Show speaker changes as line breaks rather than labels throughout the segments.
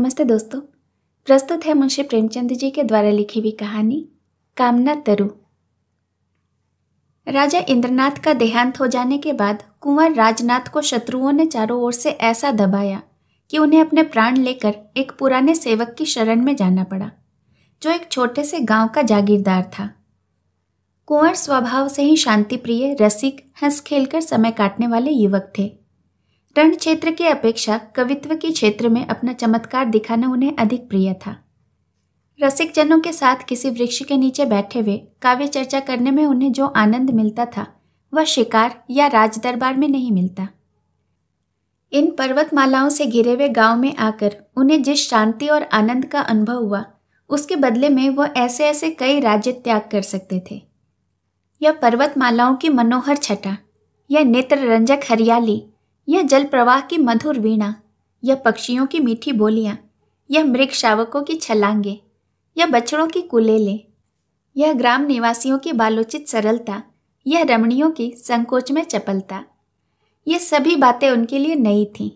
नमस्ते दोस्तों प्रस्तुत है मुंशी प्रेमचंद जी के द्वारा लिखी हुई कहानी कामना तरु राजा इंद्रनाथ का देहांत हो जाने के बाद कुंवर राजनाथ को शत्रुओं ने चारों ओर से ऐसा दबाया कि उन्हें अपने प्राण लेकर एक पुराने सेवक की शरण में जाना पड़ा जो एक छोटे से गांव का जागीरदार था कुंवर स्वभाव से ही शांति प्रिय रसिक हंस खेलकर समय काटने वाले युवक थे रण क्षेत्र की अपेक्षा कवित्व के क्षेत्र में अपना चमत्कार दिखाना उन्हें अधिक प्रिय था रसिक जनों के साथ किसी वृक्ष के नीचे बैठे हुए काव्य चर्चा करने में उन्हें जो आनंद मिलता था वह शिकार या राजदरबार में नहीं मिलता इन पर्वतमालाओं से घिरे हुए गांव में आकर उन्हें जिस शांति और आनंद का अनुभव हुआ उसके बदले में वह ऐसे ऐसे कई राज्य त्याग कर सकते थे यह पर्वतमालाओं की मनोहर छटा यह नेत्र रंजक हरियाली यह जल प्रवाह की मधुर वीणा यह पक्षियों की मीठी बोलियाँ यह मृग शावकों की छलांगे यह बछड़ों की कुलेले यह ग्राम निवासियों की बालोचित सरलता यह रमणियों की संकोच में चपलता ये सभी बातें उनके लिए नई थीं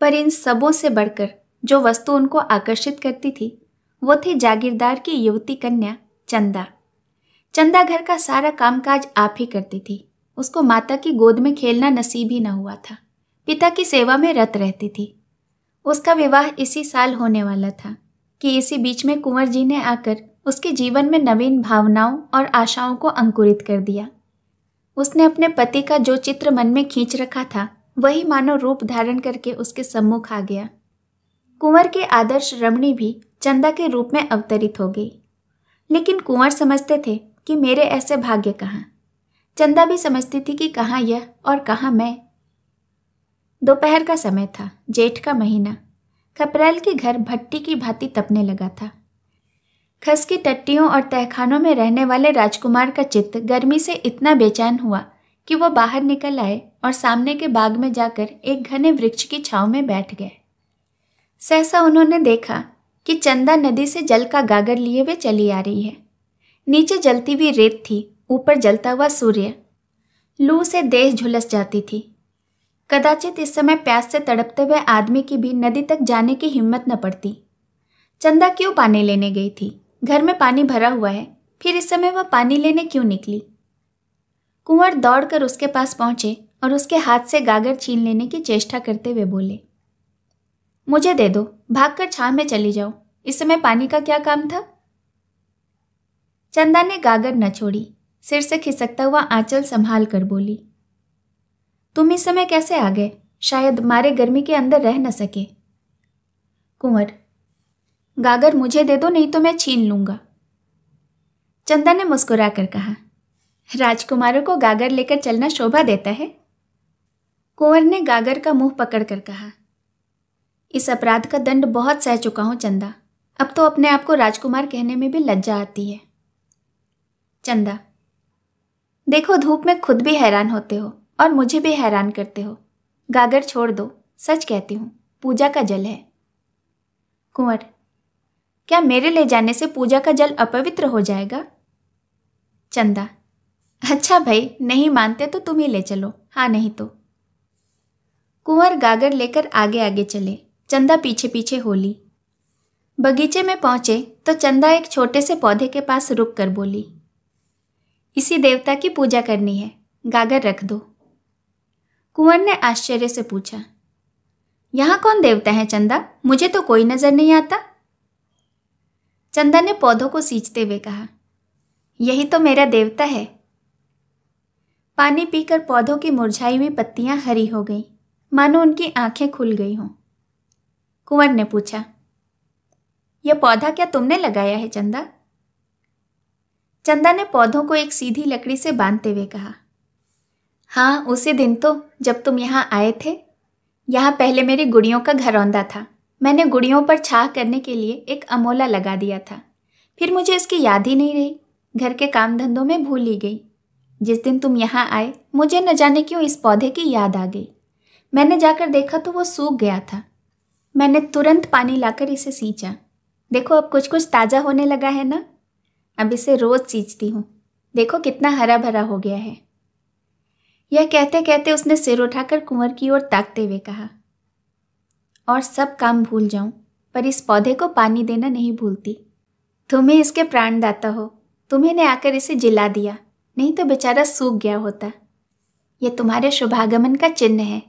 पर इन सबों से बढ़कर जो वस्तु उनको आकर्षित करती थी वो थी जागीरदार की युवती कन्या चंदा चंदा घर का सारा कामकाज आप ही करती थी उसको माता की गोद में खेलना नसीब ही न हुआ था पिता की सेवा में रत रहती थी उसका विवाह इसी साल होने वाला था कि इसी बीच में कुंवर जी ने आकर उसके जीवन में नवीन भावनाओं और आशाओं को अंकुरित कर दिया उसने अपने पति का जो चित्र मन में खींच रखा था वही मानो रूप धारण करके उसके सम्मुख आ गया कुंवर के आदर्श रमणी भी चंदा के रूप में अवतरित हो गई लेकिन कुंवर समझते थे कि मेरे ऐसे भाग्य कहाँ चंदा भी समझती थी कि कहाँ यह और कहाँ मैं दोपहर का समय था जेठ का महीना खपरेल के घर भट्टी की भांति तपने लगा था खस की टट्टियों और तहखानों में रहने वाले राजकुमार का चित्त गर्मी से इतना बेचैन हुआ कि वह बाहर निकल आए और सामने के बाग में जाकर एक घने वृक्ष की छाव में बैठ गए सहसा उन्होंने देखा कि चंदा नदी से जल का गागर लिए हुए चली आ रही है नीचे जलती हुई रेत थी ऊपर जलता हुआ सूर्य लू से देह झुलस जाती थी कदाचित इस समय प्यास से तड़पते हुए आदमी की भी नदी तक जाने की हिम्मत न पड़ती चंदा क्यों पानी लेने गई थी घर में पानी भरा हुआ है फिर इस समय वह पानी लेने क्यों निकली कुंवर दौड़कर उसके पास पहुंचे और उसके हाथ से गागर छीन लेने की चेष्टा करते हुए बोले मुझे दे दो भागकर छा में चली जाओ इस समय पानी का क्या काम था चंदा ने गागर न छोड़ी सिर से खिसकता हुआ आंचल संभाल कर बोली तुम इस समय कैसे आ गए शायद मारे गर्मी के अंदर रह न सके कुंवर गागर मुझे दे दो नहीं तो मैं छीन लूंगा चंदन ने मुस्कुरा कर कहा राजकुमारों को गागर लेकर चलना शोभा देता है कुंवर ने गागर का मुंह पकड़कर कहा इस अपराध का दंड बहुत सह चुका हूं चंदा अब तो अपने आप को राजकुमार कहने में भी लज्जा आती है चंदा देखो धूप में खुद भी हैरान होते हो और मुझे भी हैरान करते हो गागर छोड़ दो सच कहती हूँ पूजा का जल है कुंवर क्या मेरे ले जाने से पूजा का जल अपवित्र हो जाएगा चंदा अच्छा भाई नहीं मानते तो तुम ही ले चलो हाँ नहीं तो कुंवर गागर लेकर आगे आगे चले चंदा पीछे पीछे होली बगीचे में पहुंचे तो चंदा एक छोटे से पौधे के पास रुक कर बोली इसी देवता की पूजा करनी है गागर रख दो कुंवर ने आश्चर्य से पूछा यहां कौन देवता है चंदा मुझे तो कोई नजर नहीं आता चंदा ने पौधों को सींचते हुए कहा यही तो मेरा देवता है पानी पीकर पौधों की मुरझाई हुई पत्तियां हरी हो गईं मानो उनकी आंखें खुल गई हों कुंवर ने पूछा यह पौधा क्या तुमने लगाया है चंदा चंदा ने पौधों को एक सीधी लकड़ी से बांधते हुए कहा हाँ उसी दिन तो जब तुम यहाँ आए थे यहाँ पहले मेरी गुड़ियों का घरौंदा था मैंने गुड़ियों पर छाह करने के लिए एक अमोला लगा दिया था फिर मुझे इसकी याद ही नहीं रही घर के काम धंधों में भूल ही गई जिस दिन तुम यहाँ आए मुझे न जाने क्यों इस पौधे की याद आ गई मैंने जाकर देखा तो वो सूख गया था मैंने तुरंत पानी लाकर इसे सींचा देखो अब कुछ कुछ ताज़ा होने लगा है ना अब इसे रोज़ सींचती हूँ देखो कितना हरा भरा हो गया है यह कहते कहते उसने सिर उठाकर कुंवर की ओर ताकते हुए कहा और सब काम भूल जाऊं पर इस पौधे को पानी देना नहीं भूलती तुम्हें इसके प्राणदाता हो तुम्हें ने आकर इसे जिला दिया नहीं तो बेचारा सूख गया होता यह तुम्हारे शुभागमन का चिन्ह है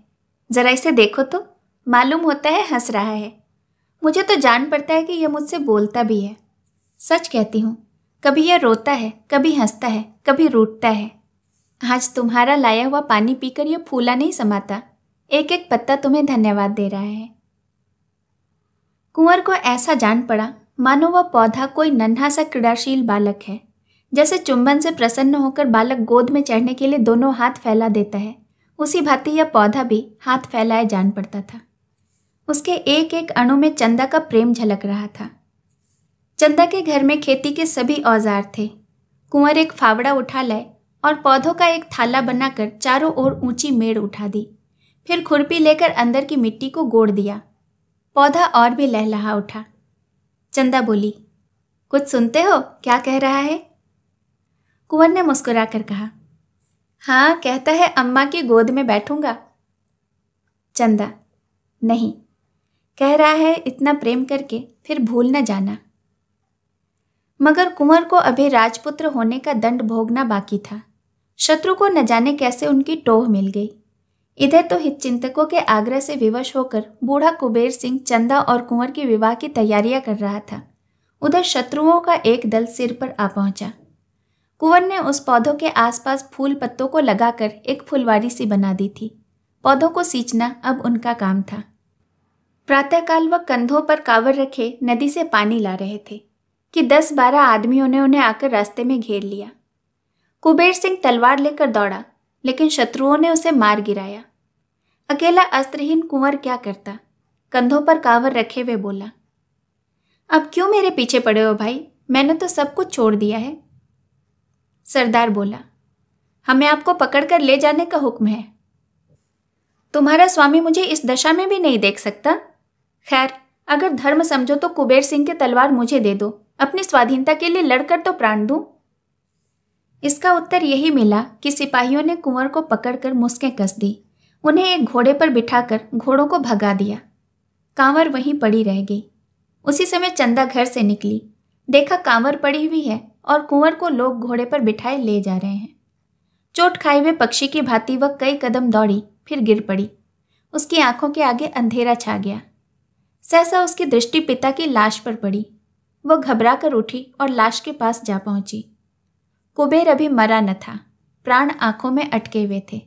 जरा इसे देखो तो मालूम होता है हंस रहा है मुझे तो जान पड़ता है कि यह मुझसे बोलता भी है सच कहती हूँ कभी यह रोता है कभी हंसता है कभी रूटता है आज तुम्हारा लाया हुआ पानी पीकर यह फूला नहीं समाता एक एक पत्ता तुम्हें धन्यवाद दे रहा है कुंवर को ऐसा जान पड़ा मानो वह पौधा कोई नन्हा सा क्रीड़ाशील बालक है जैसे चुंबन से प्रसन्न होकर बालक गोद में चढ़ने के लिए दोनों हाथ फैला देता है उसी भांति यह पौधा भी हाथ फैलाए जान पड़ता था उसके एक एक अणु में चंदा का प्रेम झलक रहा था चंदा के घर में खेती के सभी औजार थे कुंवर एक फावड़ा उठा लाए और पौधों का एक थाला बनाकर चारों ओर ऊंची मेड़ उठा दी फिर खुरपी लेकर अंदर की मिट्टी को गोड़ दिया पौधा और भी लहलहा उठा चंदा बोली कुछ सुनते हो क्या कह रहा है कुंवर ने मुस्कुरा कर कहा हाँ कहता है अम्मा की गोद में बैठूंगा चंदा नहीं कह रहा है इतना प्रेम करके फिर भूल न जाना मगर कुंवर को अभी राजपुत्र होने का दंड भोगना बाकी था शत्रु को न जाने कैसे उनकी टोह मिल गई इधर तो हितचिंतकों के आग्रह से विवश होकर बूढ़ा कुबेर सिंह चंदा और कुंवर के विवाह की तैयारियां कर रहा था उधर शत्रुओं का एक दल सिर पर आ पहुंचा कुंवर ने उस पौधों के आसपास फूल पत्तों को लगाकर एक फुलवारी सी बना दी थी पौधों को सींचना अब उनका काम था प्रातःकाल वह कंधों पर कावर रखे नदी से पानी ला रहे थे कि दस बारह आदमियों ने उन्हें आकर रास्ते में घेर लिया कुबेर सिंह तलवार लेकर दौड़ा लेकिन शत्रुओं ने उसे मार गिराया अकेला अस्त्रहीन कुंवर क्या करता कंधों पर कावर रखे हुए बोला अब क्यों मेरे पीछे पड़े हो भाई मैंने तो सब कुछ छोड़ दिया है सरदार बोला हमें आपको पकड़कर ले जाने का हुक्म है तुम्हारा स्वामी मुझे इस दशा में भी नहीं देख सकता खैर अगर धर्म समझो तो कुबेर सिंह की तलवार मुझे दे दो अपनी स्वाधीनता के लिए लड़कर तो प्राण दूं इसका उत्तर यही मिला कि सिपाहियों ने कुंवर को पकड़कर मुस्कें कस दी उन्हें एक घोड़े पर बिठाकर घोड़ों को भगा दिया कांवर वहीं पड़ी रह गई उसी समय चंदा घर से निकली देखा कांवर पड़ी हुई है और कुंवर को लोग घोड़े पर बिठाए ले जा रहे हैं चोट खाए हुए पक्षी की भांति वह कई कदम दौड़ी फिर गिर पड़ी उसकी आंखों के आगे अंधेरा छा गया सहसा उसकी दृष्टि पिता की लाश पर पड़ी वह घबरा कर उठी और लाश के पास जा पहुंची कुबेर अभी मरा न था प्राण आंखों में अटके हुए थे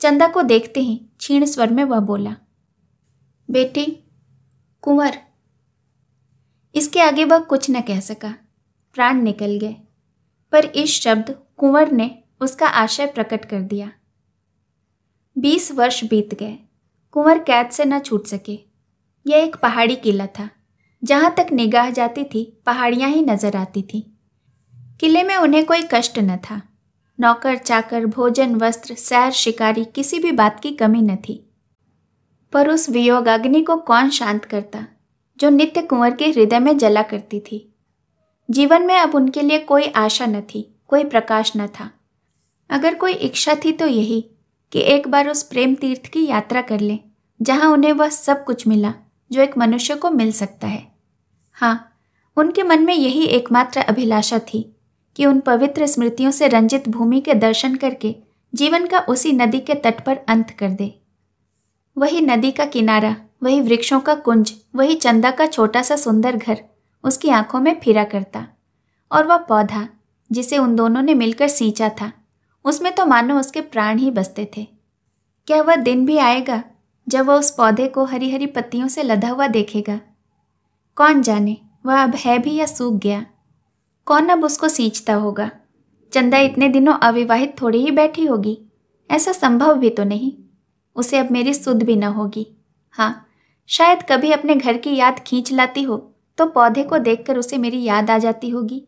चंदा को देखते ही क्षीण स्वर में वह बोला बेटी कुंवर इसके आगे वह कुछ न कह सका प्राण निकल गए पर इस शब्द कुंवर ने उसका आशय प्रकट कर दिया बीस वर्ष बीत गए कुंवर कैद से न छूट सके यह एक पहाड़ी किला था जहाँ तक निगाह जाती थी पहाड़ियाँ ही नजर आती थीं किले में उन्हें कोई कष्ट न था नौकर चाकर भोजन वस्त्र सैर शिकारी किसी भी बात की कमी न थी पर उस वियोग अग्नि को कौन शांत करता जो नित्य कुंवर के हृदय में जला करती थी जीवन में अब उनके लिए कोई आशा न थी कोई प्रकाश न था अगर कोई इच्छा थी तो यही कि एक बार उस प्रेम तीर्थ की यात्रा कर लें जहाँ उन्हें वह सब कुछ मिला जो एक मनुष्य को मिल सकता है हाँ उनके मन में यही एकमात्र अभिलाषा थी कि उन पवित्र स्मृतियों से रंजित भूमि के दर्शन करके जीवन का उसी नदी के तट पर अंत कर दे वही नदी का किनारा वही वृक्षों का कुंज वही चंदा का छोटा सा सुंदर घर उसकी आंखों में फिरा करता और वह पौधा जिसे उन दोनों ने मिलकर सींचा था उसमें तो मानो उसके प्राण ही बसते थे क्या वह दिन भी आएगा जब वह उस पौधे को हरी हरी पत्तियों से लदा हुआ देखेगा कौन जाने वह अब है भी या सूख गया कौन अब उसको सींचता होगा चंदा इतने दिनों अविवाहित थोड़ी ही बैठी होगी ऐसा संभव भी तो नहीं उसे अब मेरी सुध भी न होगी हाँ शायद कभी अपने घर की याद खींच लाती हो तो पौधे को देखकर उसे मेरी याद आ जाती होगी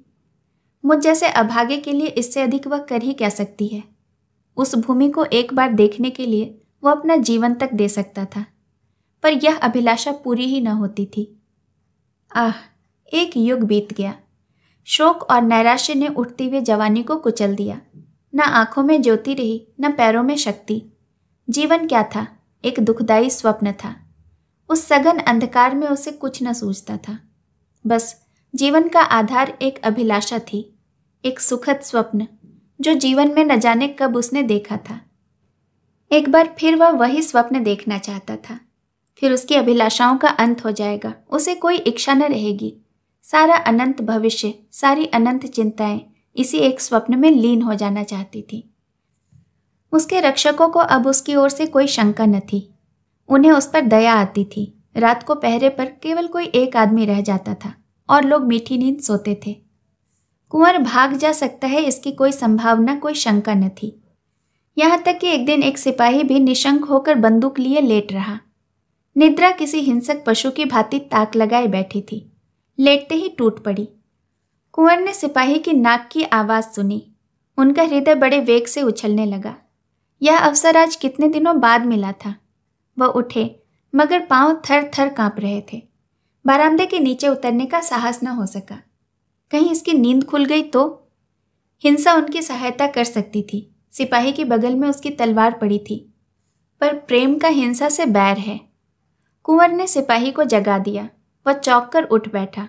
मुझ जैसे अभागे के लिए इससे अधिक वह कर ही क्या सकती है उस भूमि को एक बार देखने के लिए वह अपना जीवन तक दे सकता था पर यह अभिलाषा पूरी ही न होती थी आह एक युग बीत गया शोक और नैराश्य ने उठती हुई जवानी को कुचल दिया न आंखों में ज्योति रही न पैरों में शक्ति जीवन क्या था एक दुखदायी स्वप्न था उस सघन अंधकार में उसे कुछ न सूझता था बस जीवन का आधार एक अभिलाषा थी एक सुखद स्वप्न जो जीवन में न जाने कब उसने देखा था एक बार फिर वह वही स्वप्न देखना चाहता था फिर उसकी अभिलाषाओं का अंत हो जाएगा उसे कोई इच्छा न रहेगी सारा अनंत भविष्य सारी अनंत चिंताएं इसी एक स्वप्न में लीन हो जाना चाहती थी उसके रक्षकों को अब उसकी ओर से कोई शंका न थी उन्हें उस पर दया आती थी रात को पहरे पर केवल कोई एक आदमी रह जाता था और लोग मीठी नींद सोते थे कुंवर भाग जा सकता है इसकी कोई संभावना कोई शंका न थी यहाँ तक कि एक दिन एक सिपाही भी निशंक होकर बंदूक लिए लेट रहा निद्रा किसी हिंसक पशु की भांति ताक लगाए बैठी थी लेटते ही टूट पड़ी कुंवर ने सिपाही की नाक की आवाज़ सुनी उनका हृदय बड़े वेग से उछलने लगा यह अवसर आज कितने दिनों बाद मिला था वह उठे मगर पांव थर थर कांप रहे थे बारामदे के नीचे उतरने का साहस न हो सका कहीं इसकी नींद खुल गई तो हिंसा उनकी सहायता कर सकती थी सिपाही के बगल में उसकी तलवार पड़ी थी पर प्रेम का हिंसा से बैर है कुंवर ने सिपाही को जगा दिया वह चौक कर उठ बैठा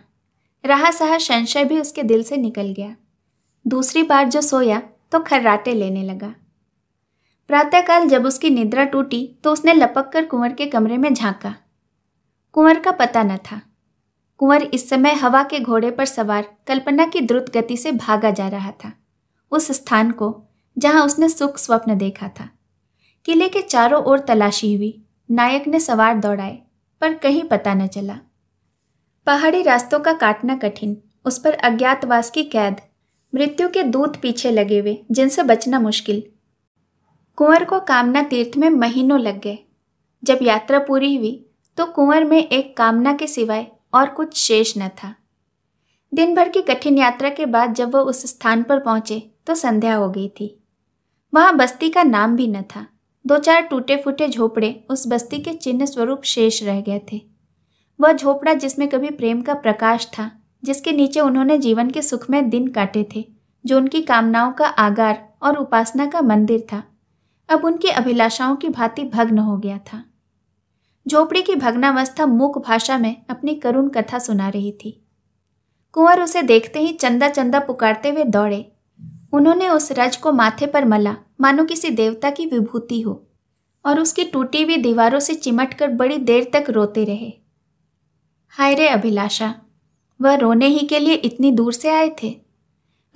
रहा सहा संशय भी उसके दिल से निकल गया दूसरी बार जो सोया तो खर्राटे लेने लगा प्रातःकाल जब उसकी निद्रा टूटी तो उसने लपक कर कुंवर के कमरे में झांका कुंवर का पता न था कुंवर इस समय हवा के घोड़े पर सवार कल्पना की द्रुत गति से भागा जा रहा था उस स्थान को जहां उसने सुख स्वप्न देखा था किले के चारों ओर तलाशी हुई नायक ने सवार दौड़ाए पर कहीं पता न चला पहाड़ी रास्तों का काटना कठिन उस पर अज्ञातवास की कैद मृत्यु के दूत पीछे लगे हुए जिनसे बचना मुश्किल कुंवर को कामना तीर्थ में महीनों लग गए जब यात्रा पूरी हुई तो कुंवर में एक कामना के सिवाय और कुछ शेष न था दिन भर की कठिन यात्रा के बाद जब वह उस स्थान पर पहुंचे तो संध्या हो गई थी वहां बस्ती का नाम भी न था दो चार टूटे फूटे झोपड़े उस बस्ती के चिन्ह स्वरूप शेष रह गए थे वह झोपड़ा जिसमें कभी प्रेम का प्रकाश था जिसके नीचे उन्होंने जीवन के सुखमय दिन काटे थे जो उनकी कामनाओं का आगार और उपासना का मंदिर था अब उनकी अभिलाषाओं की भांति भग्न हो गया था झोपड़ी की भग्नावस्था मूक भाषा में अपनी करुण कथा सुना रही थी कुंवर उसे देखते ही चंदा चंदा पुकारते हुए दौड़े उन्होंने उस रज को माथे पर मला मानो किसी देवता की विभूति हो और उसकी टूटी हुई दीवारों से चिमट कर बड़ी देर तक रोते रहे हाय रे अभिलाषा वह रोने ही के लिए इतनी दूर से आए थे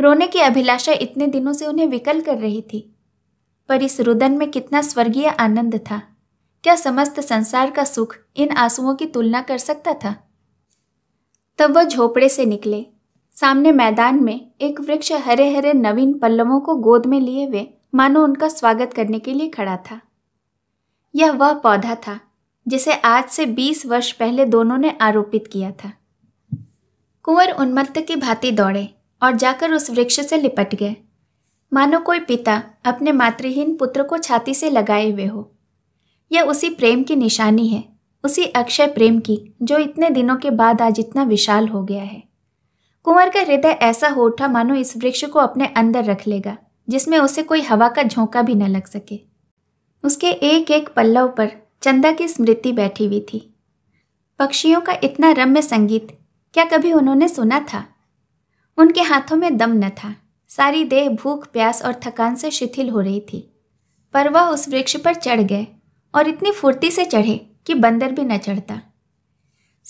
रोने की अभिलाषा इतने दिनों से उन्हें विकल कर रही थी पर इस रुदन में कितना स्वर्गीय आनंद था क्या समस्त संसार का सुख इन आंसुओं की तुलना कर सकता था तब वह झोपड़े से निकले सामने मैदान में एक वृक्ष हरे हरे नवीन पल्लवों को गोद में लिए हुए मानो उनका स्वागत करने के लिए खड़ा था यह वह पौधा था जिसे आज से बीस वर्ष पहले दोनों ने आरोपित किया था कुंवर उन्मत्त की भांति दौड़े और जाकर उस वृक्ष से लिपट गए मानो कोई पिता अपने मातृहीन पुत्र को छाती से लगाए हुए हो यह उसी प्रेम की निशानी है उसी अक्षय प्रेम की जो इतने दिनों के बाद आज इतना विशाल हो गया है कुंवर का हृदय ऐसा हो उठा मानो इस वृक्ष को अपने अंदर रख लेगा जिसमें उसे कोई हवा का झोंका भी न लग सके उसके एक एक पल्लव पर चंदा की स्मृति बैठी हुई थी पक्षियों का इतना रम्य संगीत क्या कभी उन्होंने सुना था उनके हाथों में दम न था सारी देह भूख प्यास और थकान से शिथिल हो रही थी पर वह उस वृक्ष पर चढ़ गए और इतनी फुर्ती से चढ़े कि बंदर भी न चढ़ता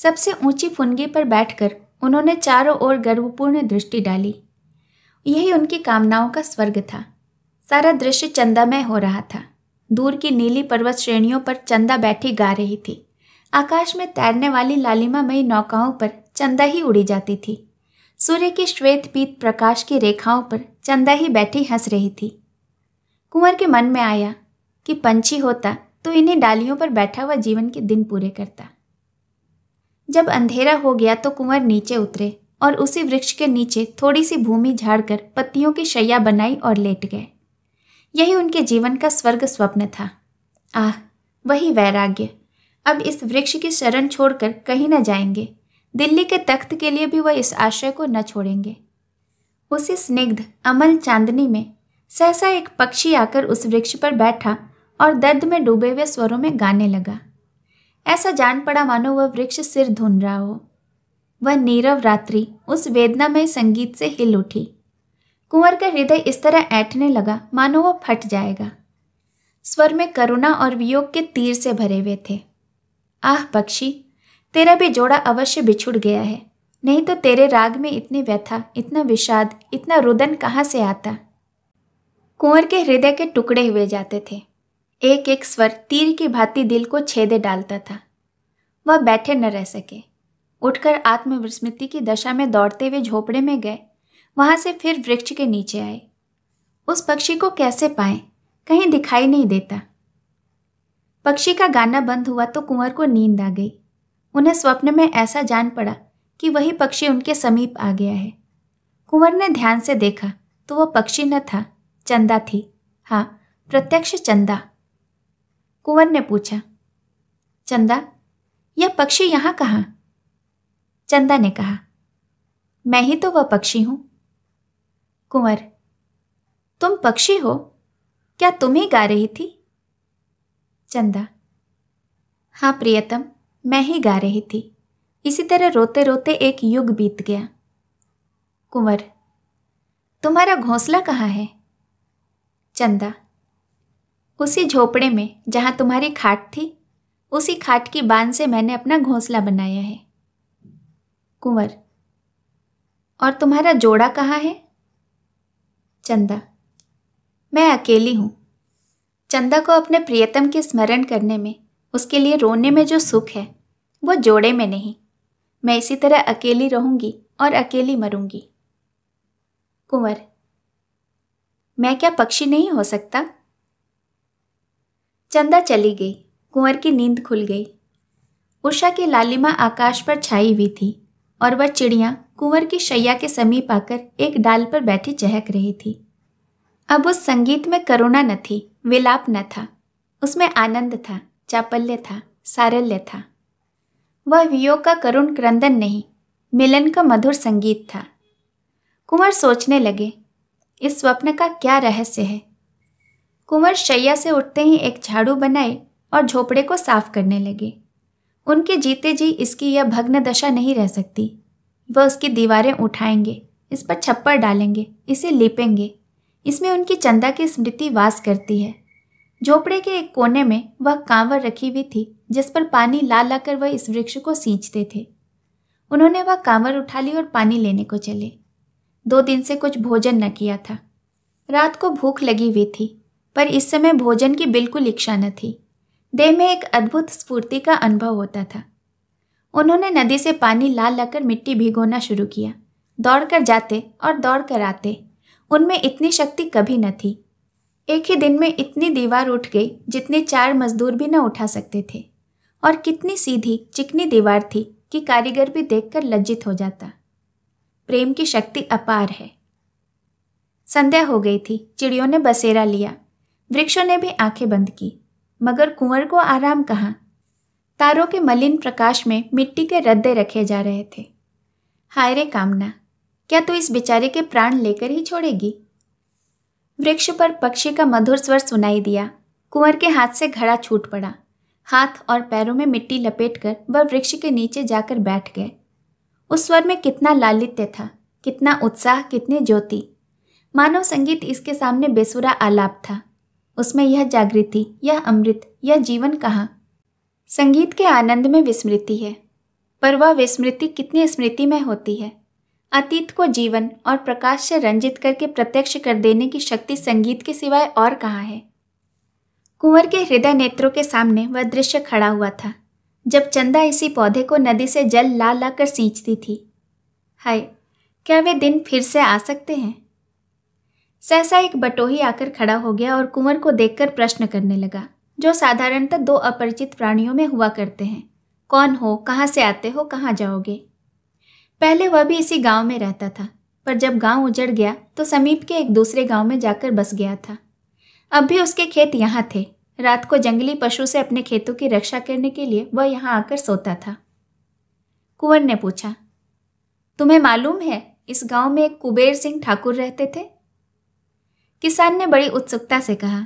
सबसे ऊंची फुनगी पर बैठकर उन्होंने चारों ओर गर्वपूर्ण दृष्टि डाली यही उनकी कामनाओं का स्वर्ग था सारा दृश्य चंदामय हो रहा था दूर की नीली पर्वत श्रेणियों पर चंदा बैठी गा रही थी आकाश में तैरने वाली लालिमामयी नौकाओं पर चंदा ही उड़ी जाती थी सूर्य के श्वेत पीत प्रकाश की रेखाओं पर चंदा ही बैठी हंस रही थी कुंवर के मन में आया कि पंछी होता तो इन्हीं डालियों पर बैठा हुआ जीवन के दिन पूरे करता जब अंधेरा हो गया तो कुंवर नीचे उतरे और उसी वृक्ष के नीचे थोड़ी सी भूमि झाड़कर पत्तियों की शैया बनाई और लेट गए यही उनके जीवन का स्वर्ग स्वप्न था आह वही वैराग्य अब इस वृक्ष की शरण छोड़कर कहीं न जाएंगे दिल्ली के तख्त के लिए भी वह इस आश्रय को न छोड़ेंगे उसी स्निग्ध अमल चांदनी में सहसा एक पक्षी आकर उस वृक्ष पर बैठा और दर्द में डूबे हुए स्वरों में गाने लगा ऐसा जान पड़ा मानो वह वृक्ष सिर धुन रहा हो वह नीरव रात्रि उस वेदना में संगीत से हिल उठी कुंवर का हृदय इस तरह ऐठने लगा मानो वह फट जाएगा स्वर में करुणा और वियोग के तीर से भरे हुए थे आह पक्षी तेरा भी जोड़ा अवश्य बिछुड़ गया है नहीं तो तेरे राग में इतनी व्यथा इतना विषाद इतना रुदन कहाँ से आता कुंवर के हृदय के टुकड़े हुए जाते थे एक एक स्वर तीर की भांति दिल को छेदे डालता था वह बैठे न रह सके उठकर आत्मविस्मृति की दशा में दौड़ते हुए झोपड़े में गए वहां से फिर वृक्ष के नीचे आए उस पक्षी को कैसे पाए कहीं दिखाई नहीं देता पक्षी का गाना बंद हुआ तो कुंवर को नींद आ गई उन्हें स्वप्न में ऐसा जान पड़ा कि वही पक्षी उनके समीप आ गया है कुंवर ने ध्यान से देखा तो वह पक्षी न था चंदा थी हाँ प्रत्यक्ष चंदा कुंवर ने पूछा चंदा यह पक्षी यहां कहाँ चंदा ने कहा मैं ही तो वह पक्षी हूं कुंवर तुम पक्षी हो क्या तुम ही गा रही थी चंदा हाँ प्रियतम मैं ही गा रही थी इसी तरह रोते रोते एक युग बीत गया कुंवर तुम्हारा घोंसला कहाँ है चंदा उसी झोपड़े में जहाँ तुम्हारी खाट थी उसी खाट की बांध से मैंने अपना घोंसला बनाया है कुंवर और तुम्हारा जोड़ा कहाँ है चंदा मैं अकेली हूँ चंदा को अपने प्रियतम के स्मरण करने में उसके लिए रोने में जो सुख है वो जोड़े में नहीं मैं इसी तरह अकेली रहूंगी और अकेली मरूंगी कुंवर मैं क्या पक्षी नहीं हो सकता चंदा चली गई कुंवर की नींद खुल गई उषा की लालिमा आकाश पर छाई हुई थी और वह चिड़िया कुंवर की शैया के समीप आकर एक डाल पर बैठी चहक रही थी अब उस संगीत में करुणा न थी विलाप न था उसमें आनंद था चापल्य था सारल्य था वह वियोग का करुण क्रंदन नहीं मिलन का मधुर संगीत था कुंवर सोचने लगे इस स्वप्न का क्या रहस्य है कुंवर शैया से उठते ही एक झाड़ू बनाए और झोपड़े को साफ करने लगे उनके जीते जी इसकी यह भग्न दशा नहीं रह सकती वह उसकी दीवारें उठाएंगे इस पर छप्पर डालेंगे इसे लिपेंगे इसमें उनकी चंदा की स्मृति वास करती है झोपड़े के एक कोने में वह कांवर रखी हुई थी जिस पर पानी ला ला कर वह इस वृक्ष को सींचते थे उन्होंने वह कांवर उठा ली और पानी लेने को चले दो दिन से कुछ भोजन न किया था रात को भूख लगी हुई थी पर इस समय भोजन की बिल्कुल इच्छा न थी देह में एक अद्भुत स्फूर्ति का अनुभव होता था उन्होंने नदी से पानी ला लाकर मिट्टी भिगोना शुरू किया दौड़कर जाते और दौड़कर आते उनमें इतनी शक्ति कभी न थी एक ही दिन में इतनी दीवार उठ गई जितने चार मजदूर भी न उठा सकते थे और कितनी सीधी चिकनी दीवार थी कि कारीगर भी देखकर लज्जित हो जाता प्रेम की शक्ति अपार है संध्या हो गई थी चिड़ियों ने बसेरा लिया वृक्षों ने भी आंखें बंद की मगर कुंवर को आराम कहा तारों के मलिन प्रकाश में मिट्टी के रद्दे रखे जा रहे थे हाय रे कामना क्या तू तो इस बेचारे के प्राण लेकर ही छोड़ेगी वृक्ष पर पक्षी का मधुर स्वर सुनाई दिया कुंवर के हाथ से घड़ा छूट पड़ा हाथ और पैरों में मिट्टी लपेट कर वह वृक्ष के नीचे जाकर बैठ गए उस स्वर में कितना लालित्य था कितना उत्साह कितनी ज्योति मानव संगीत इसके सामने बेसुरा आलाप था उसमें यह जागृति यह अमृत यह जीवन कहाँ संगीत के आनंद में विस्मृति है पर वह विस्मृति कितनी स्मृति में होती है अतीत को जीवन और प्रकाश से रंजित करके प्रत्यक्ष कर देने की शक्ति संगीत के सिवाय और कहाँ है कुंवर के हृदय नेत्रों के सामने वह दृश्य खड़ा हुआ था जब चंदा इसी पौधे को नदी से जल ला ला कर सींचती थी हाय क्या वे दिन फिर से आ सकते हैं सहसा एक बटोही आकर खड़ा हो गया और कुंवर को देखकर प्रश्न करने लगा जो साधारणतः दो अपरिचित प्राणियों में हुआ करते हैं कौन हो कहाँ से आते हो कहाँ जाओगे पहले वह भी इसी गांव में रहता था पर जब गांव उजड़ गया तो समीप के एक दूसरे गांव में जाकर बस गया था अब भी उसके खेत यहाँ थे रात को जंगली पशु से अपने खेतों की रक्षा करने के लिए वह यहाँ आकर सोता था कुंवर ने पूछा तुम्हें मालूम है इस गांव में एक कुबेर सिंह ठाकुर रहते थे किसान ने बड़ी उत्सुकता से कहा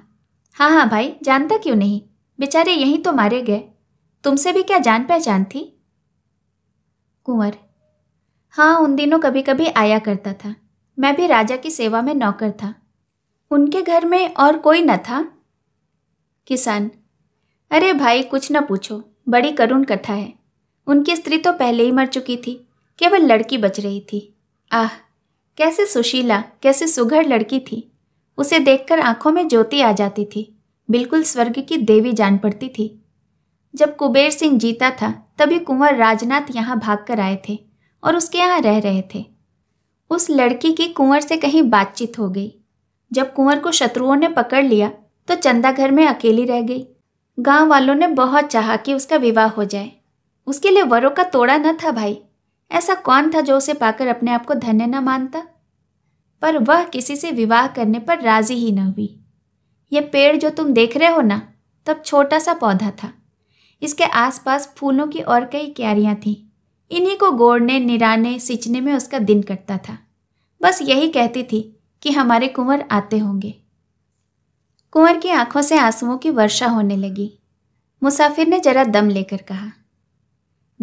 हाँ हाँ भाई जानता क्यों नहीं बेचारे यहीं तो मारे गए तुमसे भी क्या जान पहचान थी कुंवर हाँ उन दिनों कभी कभी आया करता था मैं भी राजा की सेवा में नौकर था उनके घर में और कोई न था किसान अरे भाई कुछ न पूछो बड़ी करुण कथा है उनकी स्त्री तो पहले ही मर चुकी थी केवल लड़की बच रही थी आह कैसे सुशीला कैसे सुघड़ लड़की थी उसे देखकर आंखों में ज्योति आ जाती थी बिल्कुल स्वर्ग की देवी जान पड़ती थी जब कुबेर सिंह जीता था तभी कुंवर राजनाथ यहाँ भाग कर आए थे और उसके यहाँ रह रहे थे उस लड़की की कुंवर से कहीं बातचीत हो गई जब कुंवर को शत्रुओं ने पकड़ लिया तो चंदा घर में अकेली रह गई गांव वालों ने बहुत चाहा कि उसका विवाह हो जाए उसके लिए वरों का तोड़ा न था भाई ऐसा कौन था जो उसे पाकर अपने आप को धन्य न मानता पर वह किसी से विवाह करने पर राजी ही न हुई यह पेड़ जो तुम देख रहे हो ना तब छोटा सा पौधा था इसके आसपास फूलों की और कई क्यारियाँ थीं इन्हीं को गोड़ने निराने सिंचने में उसका दिन कटता था बस यही कहती थी कि हमारे कुंवर आते होंगे कुंवर की आंखों से आंसुओं की वर्षा होने लगी मुसाफिर ने जरा दम लेकर कहा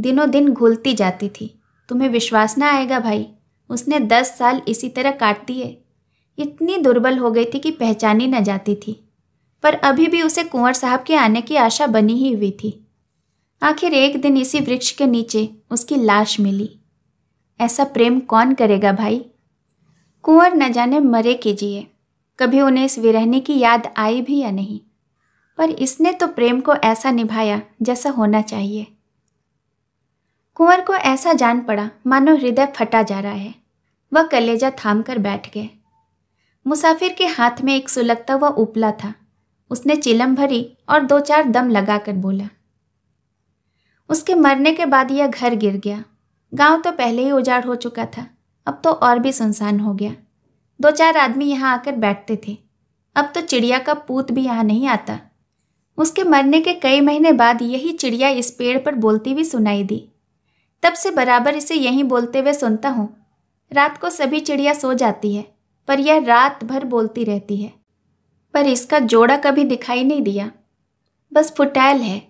दिनों दिन घुलती जाती थी तुम्हें विश्वास ना आएगा भाई उसने दस साल इसी तरह काट दिए इतनी दुर्बल हो गई थी कि पहचानी न जाती थी पर अभी भी उसे कुंवर साहब के आने की आशा बनी ही हुई थी आखिर एक दिन इसी वृक्ष के नीचे उसकी लाश मिली ऐसा प्रेम कौन करेगा भाई कुंवर न जाने मरे कीजिए कभी उन्हें इस विरहने की याद आई भी या नहीं पर इसने तो प्रेम को ऐसा निभाया जैसा होना चाहिए कुंवर को ऐसा जान पड़ा मानो हृदय फटा जा रहा है वह कलेजा थाम कर बैठ गए मुसाफिर के हाथ में एक सुलगता हुआ उपला था उसने चिलम भरी और दो चार दम लगाकर बोला उसके मरने के बाद यह घर गिर गया गांव तो पहले ही उजाड़ हो चुका था अब तो और भी सुनसान हो गया दो चार आदमी यहाँ आकर बैठते थे अब तो चिड़िया का पूत भी यहाँ नहीं आता उसके मरने के कई महीने बाद यही चिड़िया इस पेड़ पर बोलती हुई सुनाई दी तब से बराबर इसे यहीं बोलते हुए सुनता हूँ रात को सभी चिड़िया सो जाती है पर यह रात भर बोलती रहती है पर इसका जोड़ा कभी दिखाई नहीं दिया बस फुटैल है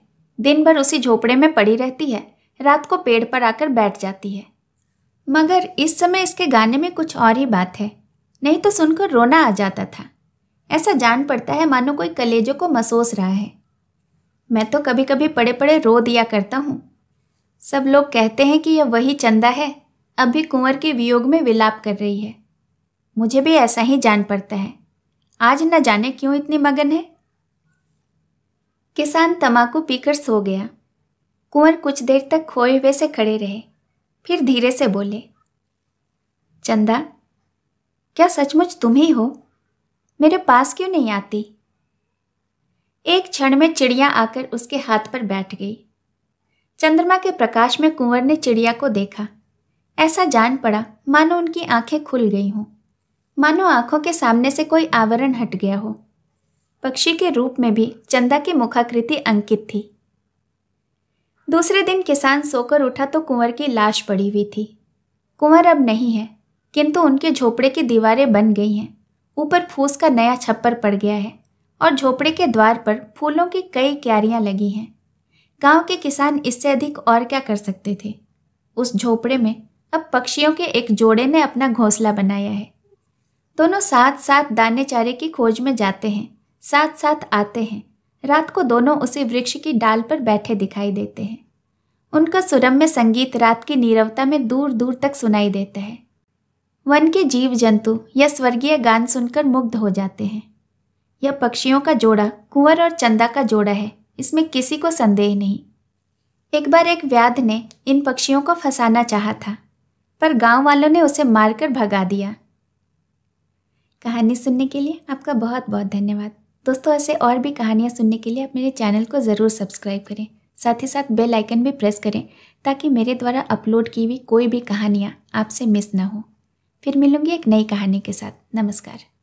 दिन भर उसी झोपड़े में पड़ी रहती है रात को पेड़ पर आकर बैठ जाती है मगर इस समय इसके गाने में कुछ और ही बात है नहीं तो सुनकर रोना आ जाता था ऐसा जान पड़ता है मानो कोई कलेजों को मसोस रहा है मैं तो कभी कभी पड़े पड़े रो दिया करता हूँ सब लोग कहते हैं कि यह वही चंदा है अभी कुंवर के वियोग में विलाप कर रही है मुझे भी ऐसा ही जान पड़ता है आज न जाने क्यों इतनी मगन है किसान तमाकू पीकर सो गया कुंवर कुछ देर तक खोए हुए से खड़े रहे फिर धीरे से बोले चंदा क्या सचमुच तुम ही हो मेरे पास क्यों नहीं आती एक क्षण में चिड़िया आकर उसके हाथ पर बैठ गई चंद्रमा के प्रकाश में कुंवर ने चिड़िया को देखा ऐसा जान पड़ा मानो उनकी आंखें खुल गई हों मानो आंखों के सामने से कोई आवरण हट गया हो पक्षी के रूप में भी चंदा की मुखाकृति अंकित थी दूसरे दिन किसान सोकर उठा तो कुंवर की लाश पड़ी हुई थी कुंवर अब नहीं है किंतु उनके झोपड़े की दीवारें बन गई हैं ऊपर फूस का नया छप्पर पड़ गया है और झोपड़े के द्वार पर फूलों की कई क्यारियां लगी हैं गांव के किसान इससे अधिक और क्या कर सकते थे उस झोपड़े में अब पक्षियों के एक जोड़े ने अपना घोंसला बनाया है दोनों साथ साथ दाने चारे की खोज में जाते हैं साथ साथ आते हैं रात को दोनों उसी वृक्ष की डाल पर बैठे दिखाई देते हैं उनका सुरम में संगीत रात की नीरवता में दूर दूर तक सुनाई देता है वन के जीव जंतु यह स्वर्गीय गान सुनकर मुग्ध हो जाते हैं यह पक्षियों का जोड़ा कुंवर और चंदा का जोड़ा है इसमें किसी को संदेह नहीं एक बार एक व्याध ने इन पक्षियों को फंसाना चाहा था पर गांव वालों ने उसे मारकर भगा दिया कहानी सुनने के लिए आपका बहुत बहुत धन्यवाद दोस्तों ऐसे और भी कहानियाँ सुनने के लिए आप मेरे चैनल को ज़रूर सब्सक्राइब करें साथ ही साथ बेल आइकन भी प्रेस करें ताकि मेरे द्वारा अपलोड की हुई कोई भी कहानियाँ आपसे मिस ना हो फिर मिलूंगी एक नई कहानी के साथ नमस्कार